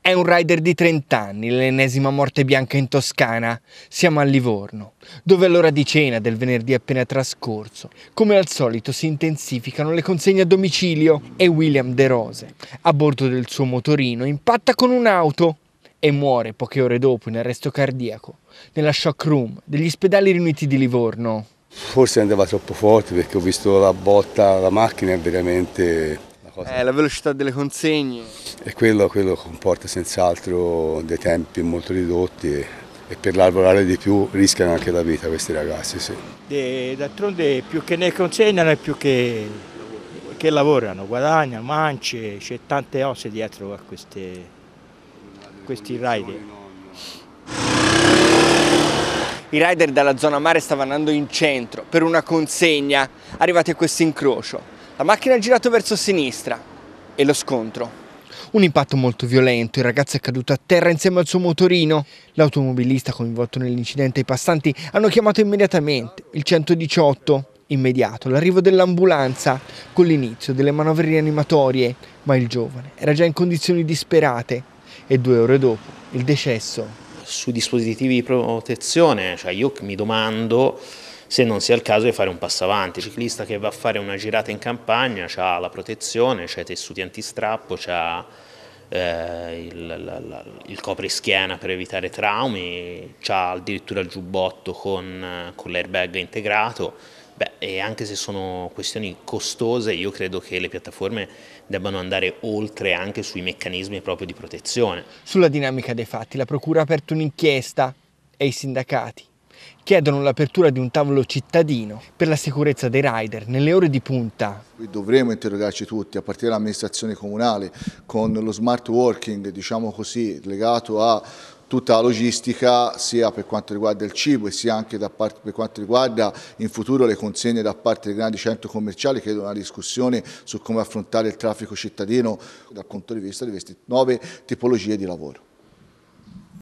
È un rider di 30 anni, l'ennesima morte bianca in Toscana. Siamo a Livorno, dove all'ora di cena del venerdì appena trascorso, come al solito si intensificano le consegne a domicilio e William De Rose, a bordo del suo motorino, impatta con un'auto e muore poche ore dopo in arresto cardiaco nella shock room degli ospedali riuniti di Livorno. Forse andava troppo forte perché ho visto la botta alla macchina e veramente cosa. Eh, la velocità delle consegne. E quello, quello comporta senz'altro dei tempi molto ridotti e, e per lavorare di più rischiano anche la vita questi ragazzi. Sì. D'altronde più che ne consegnano è più che, che lavorano, guadagnano, mance, c'è tante cose dietro a queste, questi rider. I rider dalla zona mare stavano andando in centro per una consegna, arrivati a questo incrocio. La macchina ha girato verso sinistra e lo scontro. Un impatto molto violento, il ragazzo è caduto a terra insieme al suo motorino. L'automobilista coinvolto nell'incidente e i passanti hanno chiamato immediatamente il 118. Immediato l'arrivo dell'ambulanza con l'inizio delle manovre rianimatorie, ma il giovane era già in condizioni disperate e due ore dopo il decesso. Sui dispositivi di protezione, cioè io mi domando se non sia il caso di fare un passo avanti. Il ciclista che va a fare una girata in campagna ha la protezione, ha i tessuti antistrappo, ha eh, il, la, la, il coprischiena per evitare traumi, ha addirittura il giubbotto con, con l'airbag integrato. Beh, e anche se sono questioni costose, io credo che le piattaforme debbano andare oltre anche sui meccanismi proprio di protezione. Sulla dinamica dei fatti, la Procura ha aperto un'inchiesta e i sindacati chiedono l'apertura di un tavolo cittadino per la sicurezza dei rider nelle ore di punta. Dovremo interrogarci tutti, a partire dall'amministrazione comunale, con lo smart working, diciamo così, legato a tutta la logistica sia per quanto riguarda il cibo e sia anche parte, per quanto riguarda in futuro le consegne da parte dei grandi centri commerciali credo una discussione su come affrontare il traffico cittadino dal punto di vista di queste nuove tipologie di lavoro.